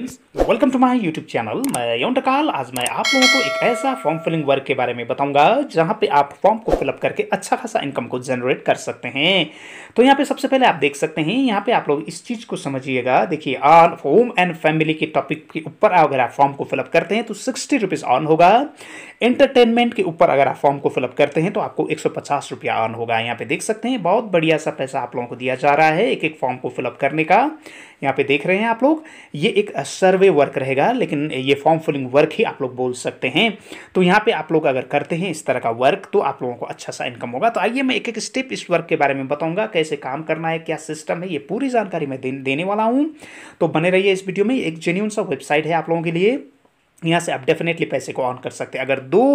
welcome to my YouTube channel मैं यौन टकाल आज मैं आप लोगों को एक ऐसा फॉर्म फिलिंग वर्क के बारे में बताऊंगा जहां पे आप फॉर्म को फिलअप करके अच्छा खासा इनकम को जनरेट कर सकते हैं तो यहां पे सबसे पहले आप देख सकते हैं यहां पे आप लोग इस चीज़ को समझिएगा देखिए ऑन होम एंड फैमिली के टॉपिक के ऊपर अगर आप फॉर्म को फिलअप करते हैं तो सिक्सटी रुपीज़ ऑन होगा एंटरटेनमेंट के ऊपर अगर आप फॉर्म को फिलअप करते हैं तो आपको एक सौ ऑन होगा यहाँ पे देख सकते हैं बहुत बढ़िया सा पैसा आप लोगों को दिया जा रहा है एक एक फॉर्म को फिलअप करने का यहाँ पे देख रहे हैं आप लोग ये एक सर्वे वर्क रहेगा लेकिन ये फॉर्म फिलिंग वर्क ही आप लोग बोल सकते हैं तो यहाँ पे आप लोग अगर करते हैं इस तरह का वर्क तो आप लोगों को अच्छा सा इनकम होगा तो आइए मैं एक एक स्टेप इस वर्क के बारे में बताऊंगा कैसे काम करना है क्या सिस्टम है ये पूरी जानकारी मैं देने वाला हूँ तो बने रहिए इस वीडियो में एक जेन्यून सा वेबसाइट है आप लोगों के लिए यहाँ से आप डेफिनेटली पैसे को ऑन कर सकते हैं अगर दो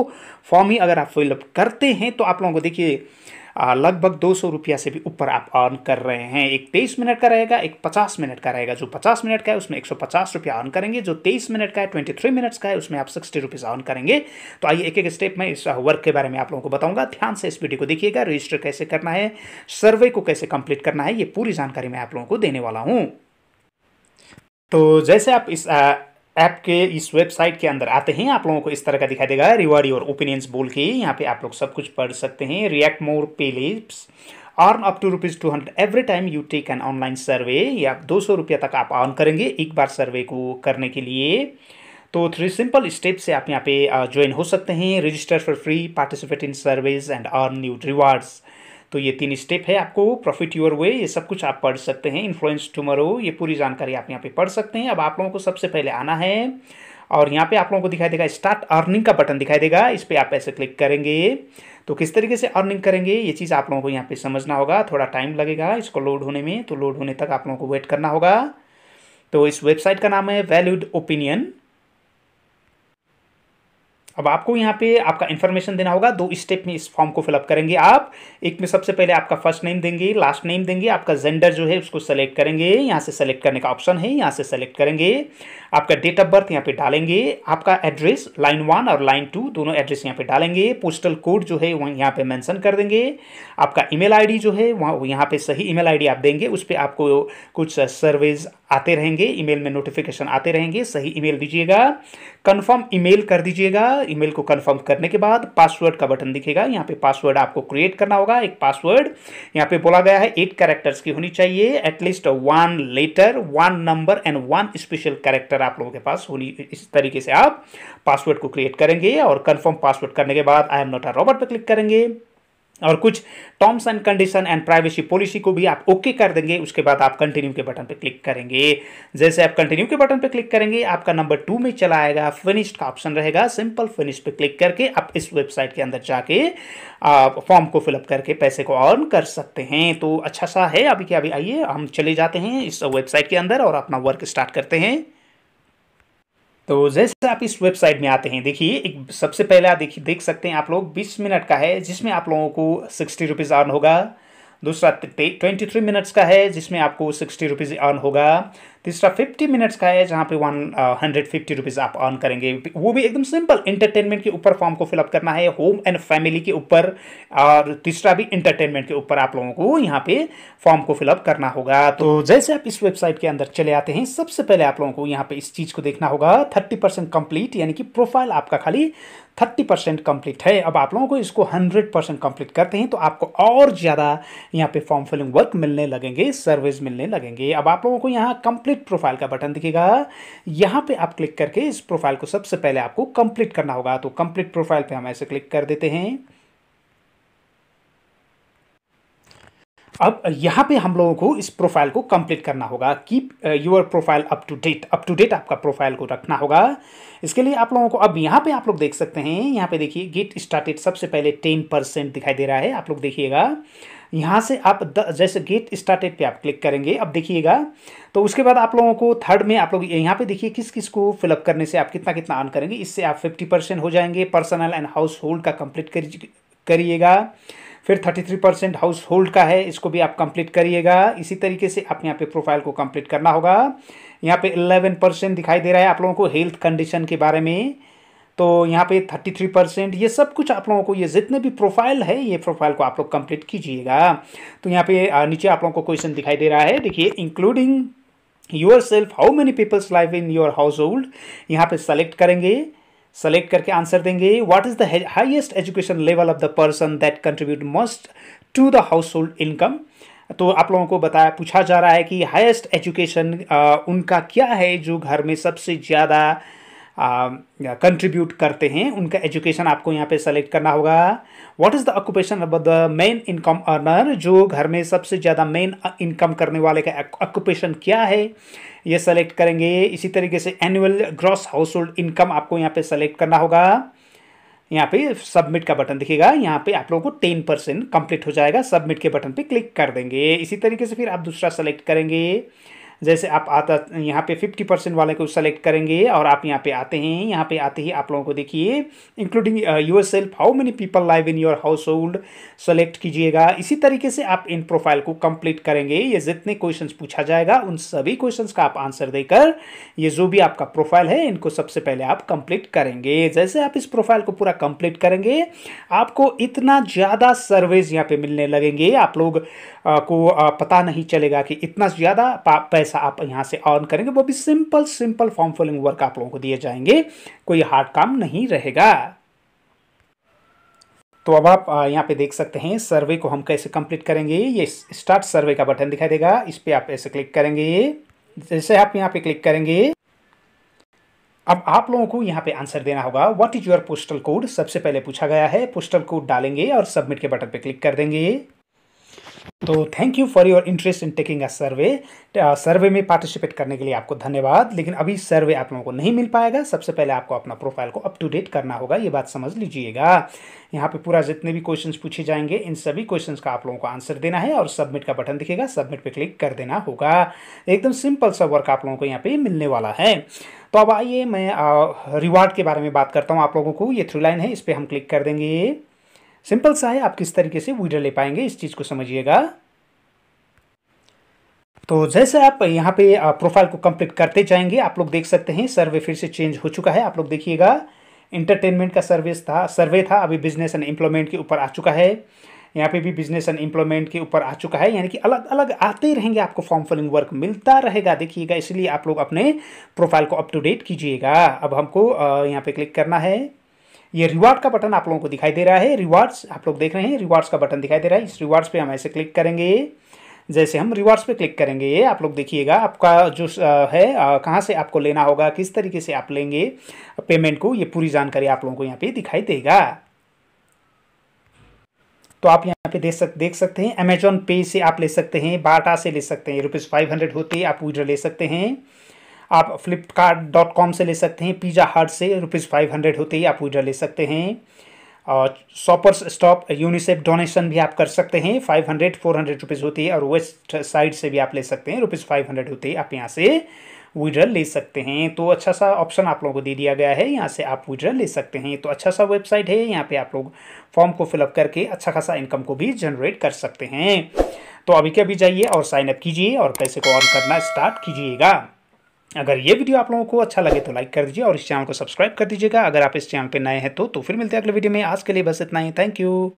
फॉर्म ही अगर आप फिलअप करते हैं तो आप लोगों को देखिए लगभग दो सौ रुपया से भी ऊपर आप ऑन कर रहे हैं एक तेईस मिनट का रहेगा एक पचास मिनट का रहेगा जो पचास मिनट का है उसमें एक सौ पचास रुपया ऑन करेंगे जो तेईस मिनट का है ट्वेंटी थ्री मिनट्स का है उसमें आप सिक्सटी रुपीज़ ऑन करेंगे तो आइए एक एक स्टेप में इस वर्क के बारे में आप लोगों को बताऊंगा ध्यान से इस वीडियो को देखिएगा रजिस्टर कैसे करना है सर्वे को कैसे कंप्लीट करना है ये पूरी जानकारी मैं आप लोगों को देने वाला हूँ तो जैसे आप इस ऐप के इस वेबसाइट के अंदर आते हैं आप लोगों को इस तरह का दिखाई देगा रिवार्ड और ओपिनियंस बोल के यहाँ पे आप लोग सब कुछ पढ़ सकते हैं react more pay lips earn up to rupees two hundred every time you take an online survey या दो सौ रुपया तक आप ऑन करेंगे एक बार सर्वे को करने के लिए तो थ्री सिंपल स्टेप से आप यहाँ पे ज्वाइन हो सकते हैं register for free participate in surveys and earn you rewards तो ये तीन स्टेप है आपको प्रॉफिट योर वे ये सब कुछ आप पढ़ सकते हैं इन्फ्लुएंस टूमरो ये पूरी जानकारी आप यहाँ पे पढ़ सकते हैं अब आप लोगों को सबसे पहले आना है और यहाँ पे आप लोगों को दिखाई देगा स्टार्ट अर्निंग का बटन दिखाई देगा इस पर आप ऐसे क्लिक करेंगे तो किस तरीके से अर्निंग करेंगे ये चीज़ आप लोगों को यहाँ पे समझना होगा थोड़ा टाइम लगेगा इसको लोड होने में तो लोड होने तक आप लोगों को वेट करना होगा तो इस वेबसाइट का नाम है वैल्यूड ओपिनियन अब आपको यहाँ पे आपका इन्फॉर्मेशन देना होगा दो स्टेप में इस फॉर्म को फिलअप करेंगे आप एक में सबसे पहले आपका फर्स्ट नेम देंगे लास्ट नेम देंगे आपका जेंडर जो है उसको सेलेक्ट करेंगे यहाँ से सेलेक्ट करने का ऑप्शन है यहाँ से सेलेक्ट करेंगे आपका डेट ऑफ बर्थ यहाँ पे डालेंगे आपका एड्रेस लाइन वन और लाइन टू दोनों एड्रेस यहाँ पे डालेंगे पोस्टल कोड जो है वहाँ यहाँ पे मैंसन कर देंगे आपका ई मेल जो है वहाँ यहाँ पर सही ई मेल आप देंगे उस पर आपको कुछ सर्वेज uh, आते रहेंगे ई में नोटिफिकेशन आते रहेंगे सही ई दीजिएगा कन्फर्म ई कर दीजिएगा ईमेल को कंफर्म करने के बाद पासवर्ड का बटन दिखेगा यहाँ पे पासवर्ड आपको क्रिएट करना होगा एक पासवर्ड यहाँ पे बोला गया है एट कैरेक्टर्स की होनी चाहिए at least one letter one number and one special character आप लोगों के पास होनी इस तरीके से आप पासवर्ड को क्रिएट करेंगे और कन्फर्म पासवर्ड करने के बाद I am not a robot पर क्लिक करेंगे और कुछ terms and condition and privacy policy को भी आप ओके कर देंगे उसके बाद आप कंटिन्यू के बटन पर क्लिक करेंगे जैसे आप कंटिन्यू के बटन पर क्लिक करेंगे आपका नंबर टू में चला आएगा फिनिश्ड का ऑप्शन रहेगा सिंपल फिनिश पे क्लिक करके आप इस वेबसाइट के अंदर जाके फॉर्म को फिलअप करके पैसे को अर्न कर सकते हैं तो अच्छा सा है अभी क्या अभी आइए हम चले जाते हैं इस वेबसाइट के अंदर और अपना वर्क स्टार्ट करते हैं तो जैसे आप इस वेबसाइट में आते हैं देखिए एक सबसे पहले आप देखिए देख सकते हैं आप लोग बीस मिनट का है जिसमें आप लोगों को सिक्सटी रुपीज़ अर्न होगा दूसरा ट्वेंटी थ्री मिनट्स का है जिसमें आपको सिक्सटी रुपीज़ अर्न होगा तीसरा फिफ्टी मिनट्स का है जहाँ पे वन हंड्रेड फिफ्टी रुपीज़ आप अर्न करेंगे वो भी एकदम सिंपल इंटरटेनमेंट के ऊपर फॉर्म को फिलअप करना है होम एंड फैमिली के ऊपर और तीसरा भी इंटरटेनमेंट के ऊपर आप लोगों को यहाँ पे फॉर्म को फिलअप करना होगा तो जैसे आप इस वेबसाइट के अंदर चले आते हैं सबसे पहले आप लोगों को यहाँ पे इस चीज़ को देखना होगा थर्टी परसेंट कंप्लीट यानी कि प्रोफाइल आपका खाली थर्टी परसेंट कंप्लीट है अब आप लोगों को इसको हंड्रेड परसेंट कंप्लीट करते हैं तो आपको और ज़्यादा यहाँ पे फॉर्म फिलिंग वर्क मिलने लगेंगे सर्विस मिलने लगेंगे अब आप लोगों को यहाँ कंप्लीट कंप्लीट प्रोफाइल का बटन दिखेगा यहां पे आप क्लिक करके इस प्रोफाइल को सबसे पहले आपको कंप्लीट करना होगा तो कंप्लीट प्रोफाइल पे हम ऐसे क्लिक कर देते हैं अब यहाँ पे हम लोगों को इस प्रोफाइल को कंप्लीट करना होगा keep your profile up to date up to date आपका प्रोफाइल को रखना होगा इसके लिए आप लोगों को अब यहाँ पे आप लोग देख सकते हैं यहाँ पे देखिए गेट स्टार्टेड सबसे पहले टेन परसेंट दिखाई दे रहा है आप लोग देखिएगा यहाँ से आप द, जैसे गेट स्टार्टेड पे आप क्लिक करेंगे अब देखिएगा तो उसके बाद आप लोगों को थर्ड में आप लोग यहाँ पे देखिए किस किस को फिलअप करने से आप कितना कितना अर्न करेंगे इससे आप फिफ्टी परसेंट हो जाएंगे पर्सनल एंड हाउस होल्ड का कंप्लीट करिएगा फिर thirty three percent household का है इसको भी आप कंप्लीट करिएगा इसी तरीके से आप यहाँ पे प्रोफाइल को कंप्लीट करना होगा यहाँ पे इलेवन परसेंट दिखाई दे रहा है आप लोगों को हेल्थ कंडीशन के बारे में तो यहाँ पे 33 परसेंट ये सब कुछ आप लोगों को ये जितने भी प्रोफाइल है ये प्रोफाइल को आप लोग कंप्लीट कीजिएगा तो यहाँ पे नीचे आप लोगों को क्वेश्चन दिखाई दे रहा है देखिए including yourself how many peoples live in your household यहाँ पे सेलेक्ट करेंगे सेलेक्ट करके आंसर देंगे what is the highest education level of the person that contribute must to the household income तो आप लोगों को बताया पूछा जा रहा है कि हाईएस्ट एजुकेशन उनका क्या है जो घर में सबसे ज़्यादा कंट्रीब्यूट um, करते हैं उनका एजुकेशन आपको यहाँ पे सेलेक्ट करना होगा व्हाट इज़ द ऑक्यूपेशन अब द मेन इनकम अर्नर जो घर में सबसे ज़्यादा मेन इनकम करने वाले का ऑक्यूपेशन क्या है ये सेलेक्ट करेंगे इसी तरीके से annual gross household income आपको यहाँ पे सेलेक्ट करना होगा यहाँ पे सबमिट का बटन दिखेगा यहाँ पे आप लोगों को टेन परसेंट कंप्लीट हो जाएगा सबमिट के बटन पे क्लिक कर देंगे इसी तरीके से फिर आप दूसरा सेलेक्ट करेंगे जैसे आप आता यहाँ पे फिफ्टी परसेंट वाले को सेलेक्ट करेंगे और आप यहाँ पे आते हैं यहाँ पे आते ही आप लोगों को देखिए including yourself how many people live in your household select कीजिएगा इसी तरीके से आप इन प्रोफाइल को कंप्लीट करेंगे ये जितने क्वेश्चन पूछा जाएगा उन सभी क्वेश्चन का आप आंसर देकर ये जो भी आपका प्रोफाइल है इनको सबसे पहले आप कंप्लीट करेंगे जैसे आप इस प्रोफाइल को पूरा कंप्लीट करेंगे आपको इतना ज़्यादा सर्वेज यहाँ पे मिलने लगेंगे आप लोग को पता नहीं चलेगा कि इतना ज़्यादा पैसा आप यहाँ से अर्न करेंगे वो भी simple simple form filling work आप लोगों को दिए जाएंगे कोई हार्ड काम नहीं रहेगा तो अब आप यहाँ पे देख सकते हैं सर्वे को हम कैसे कंप्लीट करेंगे ये स्टार्ट सर्वे का बटन दिखाई देगा इस पर आप ऐसे क्लिक करेंगे जैसे आप यहाँ पे क्लिक करेंगे अब आप लोगों को यहाँ पे आंसर देना होगा what is your postal code सबसे पहले पूछा गया है पोस्टल कोड डालेंगे और सबमिट के बटन पे क्लिक कर देंगे तो thank you for your interest in taking a survey survey में पार्टिसिपेट करने के लिए आपको धन्यवाद लेकिन अभी सर्वे आप लोगों को नहीं मिल पाएगा सबसे पहले आपको अपना प्रोफाइल को अप टू डेट करना होगा ये बात समझ लीजिएगा यहाँ पे पूरा जितने भी क्वेश्चंस पूछे जाएंगे इन सभी क्वेश्चंस का आप लोगों को आंसर देना है और सबमिट का बटन दिखेगा सबमिट पर क्लिक कर देना होगा एकदम सिंपल सा वर्क आप लोगों को यहाँ पर मिलने वाला है तो अब आइए मैं रिवार्ड uh, के बारे में बात करता हूँ आप लोगों को ये थ्रू लाइन है इस पर हम क्लिक कर देंगे सिंपल सा है आप किस तरीके से वीडियो ले पाएंगे इस चीज़ को समझिएगा तो जैसे आप यहाँ पे प्रोफाइल को कंप्लीट करते जाएंगे आप लोग देख सकते हैं सर्वे फिर से चेंज हो चुका है आप लोग देखिएगा इंटरटेनमेंट का सर्विस था सर्वे था अभी बिजनेस एंड एम्प्लॉयमेंट के ऊपर आ चुका है यहाँ पे भी बिजनेस एंड एम्प्लॉयमेंट के ऊपर आ चुका है यानी कि अलग अलग आते रहेंगे आपको फॉर्म फिलिंग वर्क मिलता रहेगा देखिएगा इसलिए आप लोग अपने प्रोफाइल को अप टू डेट कीजिएगा अब हमको यहाँ पे क्लिक करना है ये रिवार्ड का बटन आप लोगों को दिखाई दे रहा है रिवार्ड्स आप लोग देख रहे हैं रिवार्ड्स का बटन दिखाई दे रहा है इस रिवार्ड्स पे हम ऐसे क्लिक करेंगे जैसे हम रिवार्ड्स पे क्लिक करेंगे ये आप लोग देखिएगा आपका जो है कहाँ से आपको लेना होगा किस तरीके से आप लेंगे पेमेंट को ये पूरी जानकारी आप लोगों को यहाँ पे दिखाई देगा तो आप यहाँ पे देख सक देख सकते हैं अमेजोन पे से आप ले सकते हैं बाटा से ले सकते हैं रुपीज़ फाइव हंड्रेड होते आप विड्रॉ ले सकते हैं आप फ्लिपकार्ट से ले सकते हैं पिज़्ज़ा हार्ट से रुपीज़ फाइव हंड्रेड होते ही आप विड्रा ले सकते हैं और शॉपर्स स्टॉप यूनिसेफ डोनेशन भी आप कर सकते हैं five hundred four hundred rupees होती है और वेस्ट साइड से भी आप ले सकते हैं रुपीज़ फाइव हंड्रेड होते है आप यहाँ से विड्रल ले सकते हैं तो अच्छा सा ऑप्शन आप लोगों को दे दिया गया है यहाँ से आप विड्रल ले सकते हैं तो अच्छा सा वेबसाइट है यहाँ पे आप लोग फॉर्म को फिलअप करके अच्छा खासा इनकम को भी जनरेट कर सकते हैं तो अभी के अभी जाइए और साइन अप कीजिए और पैसे को ऑन करना स्टार्ट कीजिएगा अगर ये वीडियो आप लोगों को अच्छा लगे तो लाइक कर दीजिए और इस चैनल को सब्सक्राइब कर दीजिएगा अगर आप इस चैनल पर नए हैं तो, तो फिर मिलते हैं अगले वीडियो में आज के लिए बस इतना ही थैंक यू